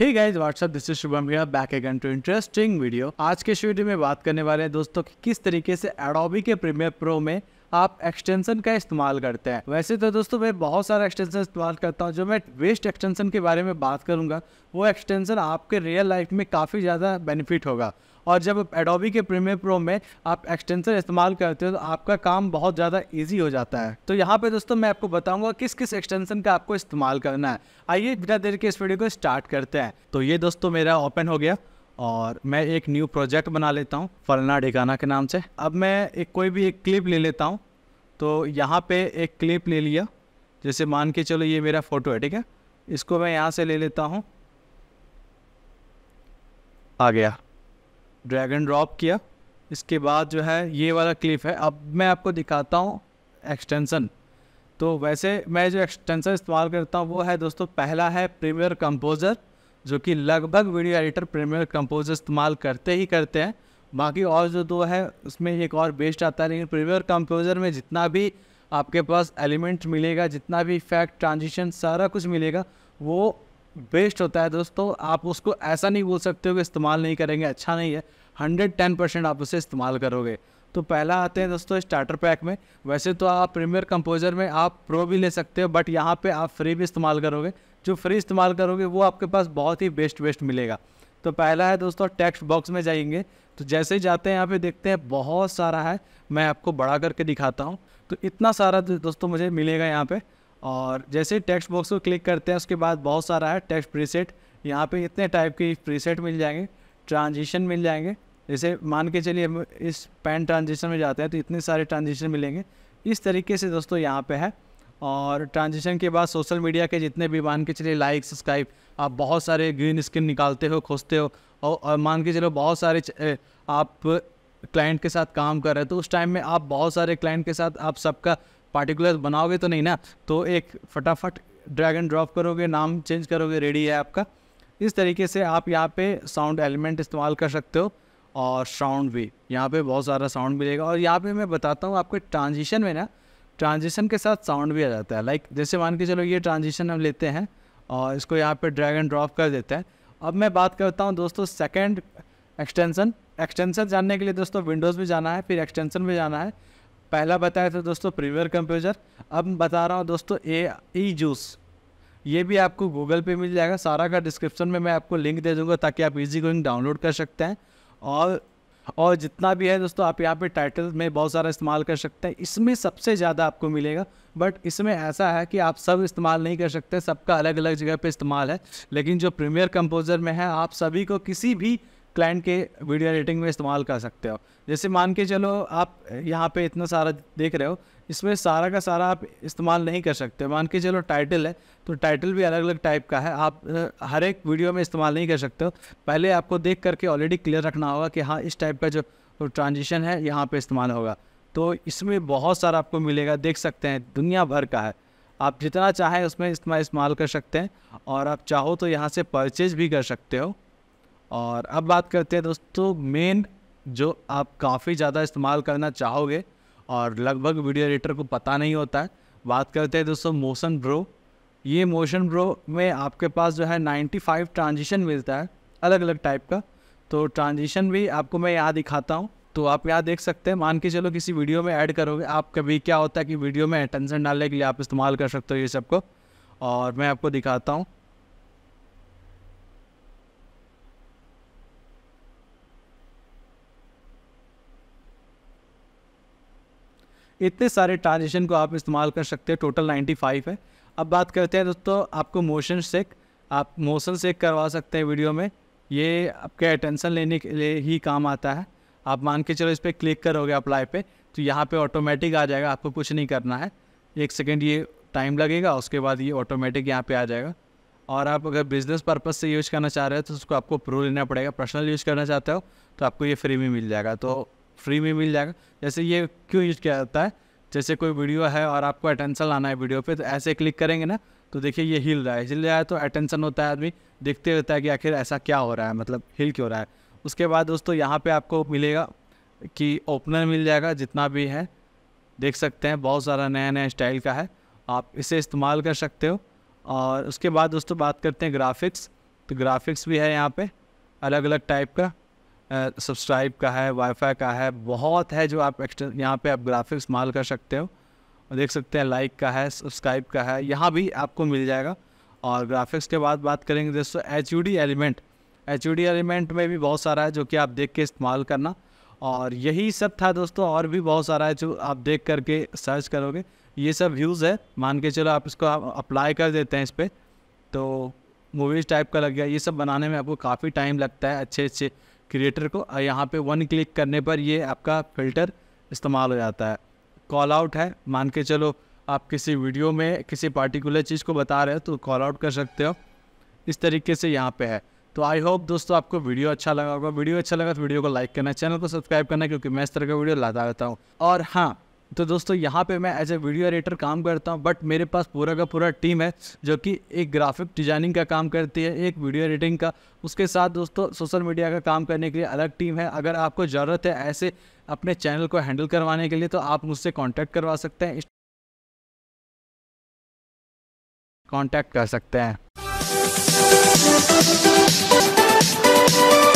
hey guys what's up this is Shubham here back again to interesting video आज के इस video में बात करने वाले हैं दोस्तों कि किस तरीके से एडोबी के प्रीमियर प्रो में आप एक्सटेंशन का इस्तेमाल करते हैं वैसे तो दोस्तों मैं बहुत सारा एक्सटेंशन इस्तेमाल करता हूँ जो मैं वेस्ट एक्सटेंशन के बारे में बात करूँगा वो एक्सटेंशन आपके रियल लाइफ में काफ़ी ज़्यादा बेनिफिट होगा और जब एडोबी के प्रीमियर प्रो में आप एक्सटेंशन इस्तेमाल करते हो तो आपका काम बहुत ज़्यादा ईजी हो जाता है तो यहाँ पे दोस्तों मैं आपको बताऊंगा किस किस एक्सटेंशन का आपको इस्तेमाल करना है आइए बिना देर के इस वीडियो को स्टार्ट करते हैं तो ये दोस्तों मेरा ओपन हो गया और मैं एक न्यू प्रोजेक्ट बना लेता हूँ फलना डिकाना के नाम से अब मैं एक कोई भी एक क्लिप ले लेता हूँ तो यहाँ पे एक क्लिप ले लिया जैसे मान के चलो ये मेरा फ़ोटो है ठीक है इसको मैं यहाँ से ले लेता हूँ आ गया ड्रैग एंड ड्रॉप किया इसके बाद जो है ये वाला क्लिप है अब मैं आपको दिखाता हूँ एक्सटेंसन तो वैसे मैं जो एक्सटेंसन इस्तेमाल करता हूँ वो है दोस्तों पहला है प्रीमियर कंपोज़र जो कि लगभग वीडियो एडिटर प्रीमियर कंपोज़र इस्तेमाल करते ही करते हैं बाकी और जो दो है उसमें एक और बेस्ट आता है लेकिन प्रीवियर कंपोजर में जितना भी आपके पास एलिमेंट मिलेगा जितना भी फैक्ट ट्रांजिशन सारा कुछ मिलेगा वो बेस्ट होता है दोस्तों आप उसको ऐसा नहीं बोल सकते हो कि इस्तेमाल नहीं करेंगे अच्छा नहीं है हंड्रेड टेन परसेंट आप उसे इस्तेमाल करोगे तो पहला आते हैं दोस्तों स्टार्टर पैक में वैसे तो आप प्रीमियर कंपोजर में आप प्रो भी ले सकते हो बट यहाँ पे आप फ्री भी इस्तेमाल करोगे जो फ्री इस्तेमाल करोगे वो आपके पास बहुत ही बेस्ट बेस्ट मिलेगा तो पहला है दोस्तों टेक्स्ट बॉक्स में जाएंगे तो जैसे ही जाते हैं यहाँ पे देखते हैं बहुत सारा है मैं आपको बढ़ा करके दिखाता हूँ तो इतना सारा दोस्तों मुझे मिलेगा यहाँ पे और जैसे ही टेक्स्ट बॉक्स को क्लिक करते हैं उसके बाद बहुत सारा है टेक्स्ट प्रीसेट यहाँ पे इतने टाइप के प्रीसेट मिल जाएंगे ट्रांजिशन मिल जाएंगे जैसे मान के चलिए हम इस पैन ट्रांजिशन में जाते हैं तो इतने सारे ट्रांजिशन मिलेंगे इस तरीके से दोस्तों यहाँ पर है और ट्रांजिशन के बाद सोशल मीडिया के जितने भी मान के चलिए लाइक सब्सक्राइब आप बहुत सारे ग्रीन स्किन निकालते हो खोजते हो और, मान के चलो बहुत सारे आप क्लाइंट के साथ काम कर रहे हो तो उस टाइम में आप बहुत सारे क्लाइंट के साथ आप सबका पार्टिकुलर बनाओगे तो नहीं ना तो एक फटाफट ड्रैगन ड्रॉप करोगे नाम चेंज करोगे रेडी है आपका इस तरीके से आप यहाँ पे साउंड एलिमेंट इस्तेमाल कर सकते हो और साउंड भी यहाँ पे बहुत सारा साउंड मिलेगा और यहाँ पे मैं बताता हूँ आपके ट्रांजिशन में ना ट्रांजिशन के साथ साउंड भी आ जाता है लाइक like, जैसे मान के चलो ये ट्रांजिशन हम लेते हैं और इसको यहाँ पे ड्रैग एंड ड्रॉप कर देते हैं अब मैं बात करता हूँ दोस्तों सेकेंड एक्सटेंसन एक्सटेंसन जानने के लिए दोस्तों विंडोज़ में जाना है फिर एक्सटेंसन में जाना है पहला बताया था दोस्तों प्रीवियर कंप्यूटर अब बता रहा हूँ दोस्तों ए ई जूस ये भी आपको गूगल पे मिल जाएगा सारा का डिस्क्रिप्शन में मैं आपको लिंक दे दूँगा ताकि आप इजी गोइंग डाउनलोड कर सकते हैं और और जितना भी है दोस्तों आप यहाँ पे टाइटल में बहुत सारा इस्तेमाल कर सकते हैं इसमें सबसे ज़्यादा आपको मिलेगा बट इसमें ऐसा है कि आप सब इस्तेमाल नहीं कर सकते सबका अलग अलग जगह पे इस्तेमाल है लेकिन जो प्रीमियर कंपोज़र में है आप सभी को किसी भी क्लाइंट के वीडियो एडिटिंग में इस्तेमाल कर सकते हो जैसे मान के चलो आप यहाँ पे इतना सारा देख रहे हो इसमें सारा का सारा आप इस्तेमाल नहीं कर सकते मान के चलो टाइटल है तो टाइटल भी अलग अलग टाइप का है आप हर एक वीडियो में इस्तेमाल नहीं कर सकते हो पहले आपको देख करके ऑलरेडी क्लियर रखना होगा कि हाँ इस टाइप का जो ट्रांजिशन है यहाँ पर इस्तेमाल होगा तो इसमें बहुत सारा आपको मिलेगा देख सकते हैं दुनिया भर का है आप जितना चाहें उसमें इस्तेमाल कर सकते हैं और आप चाहो तो यहाँ से परचेज भी कर सकते हो और अब बात करते हैं दोस्तों मेन जो आप काफ़ी ज़्यादा इस्तेमाल करना चाहोगे और लगभग वीडियो एडिटर को पता नहीं होता है बात करते हैं दोस्तों मोशन ब्रो ये मोशन ब्रो में आपके पास जो है 95 ट्रांजिशन मिलता है अलग अलग टाइप का तो ट्रांजिशन भी आपको मैं यहाँ दिखाता हूँ तो आप यहाँ देख सकते हैं मान के चलो किसी वीडियो में ऐड करोगे आप कभी क्या होता है कि वीडियो में अटेंशन डालने के लिए आप इस्तेमाल कर सकते हो ये सबको और मैं आपको दिखाता हूँ इतने सारे ट्रांजिशन को आप इस्तेमाल कर सकते हो टोटल 95 है अब बात करते हैं दोस्तों आपको मोशन सेक आप मोशन सेक करवा सकते हैं वीडियो में ये आपके अटेंशन लेने के लिए ही काम आता है आप मान के चलो इस पर क्लिक करोगे अप्लाई पे तो यहाँ पे ऑटोमेटिक आ जाएगा आपको कुछ नहीं करना है एक सेकेंड ये टाइम लगेगा उसके बाद ये ऑटोमेटिक यहाँ पर आ जाएगा और आप अगर बिज़नेस पर्पज़ से यूज़ करना चाह रहे हो तो उसको आपको प्रो लेना पड़ेगा पर्सनल यूज़ करना चाहते हो तो आपको ये फ्री में मिल जाएगा तो फ्री में मिल जाएगा जैसे ये क्यों यूज़ किया जाता है जैसे कोई वीडियो है और आपको अटेंशन लाना है वीडियो पे तो ऐसे क्लिक करेंगे ना तो देखिए ये हिल रहा है हिल रहा है तो अटेंशन होता है आदमी देखते रहता है कि आखिर ऐसा क्या हो रहा है मतलब हिल क्यों रहा है उसके बाद दोस्तों यहाँ पर आपको मिलेगा कि ओपनर मिल जाएगा जितना भी है देख सकते हैं बहुत सारा नया नया स्टाइल का है आप इसे इस्तेमाल कर सकते हो और उसके बाद दोस्तों बात करते हैं ग्राफिक्स तो ग्राफिक्स भी है यहाँ पर अलग अलग टाइप का सब्सक्राइब का है वाईफाई का है बहुत है जो आप एक्सटर्न यहाँ पे आप ग्राफिक्स माल कर सकते हो और देख सकते हैं लाइक का है सब्सक्राइब का है यहाँ भी आपको मिल जाएगा और ग्राफिक्स के बाद बात करेंगे दोस्तों एच एलिमेंट एच एलिमेंट में भी बहुत सारा है जो कि आप देख के इस्तेमाल करना और यही सब था दोस्तों और भी बहुत सारा है जो आप देख करके सर्च करोगे ये सब व्यूज़ है मान के चलो आप इसको आप अप्लाई कर देते हैं इस पर तो मूवीज़ टाइप का लग गया ये सब बनाने में आपको काफ़ी टाइम लगता है अच्छे अच्छे क्रिएटर को और यहाँ पे वन क्लिक करने पर ये आपका फ़िल्टर इस्तेमाल हो जाता है कॉल आउट है मान के चलो आप किसी वीडियो में किसी पार्टिकुलर चीज़ को बता रहे हो तो कॉल आउट कर सकते हो इस तरीके से यहाँ पे है तो आई होप दोस्तों आपको वीडियो अच्छा लगा होगा वीडियो अच्छा लगा तो वीडियो को लाइक करना चैनल को सब्सक्राइब करना क्योंकि मैं इस तरह का वीडियो लाता रहता हूँ और हाँ तो दोस्तों यहाँ पे मैं एज ए वीडियो एडिटर काम करता हूँ बट मेरे पास पूरा का पूरा टीम है जो कि एक ग्राफिक डिजाइनिंग का काम करती है एक वीडियो एडिटिंग का उसके साथ दोस्तों सोशल मीडिया का काम करने के लिए अलग टीम है अगर आपको ज़रूरत है ऐसे अपने चैनल को हैंडल करवाने के लिए तो आप मुझसे कॉन्टैक्ट करवा सकते हैं कॉन्टैक्ट कर सकते हैं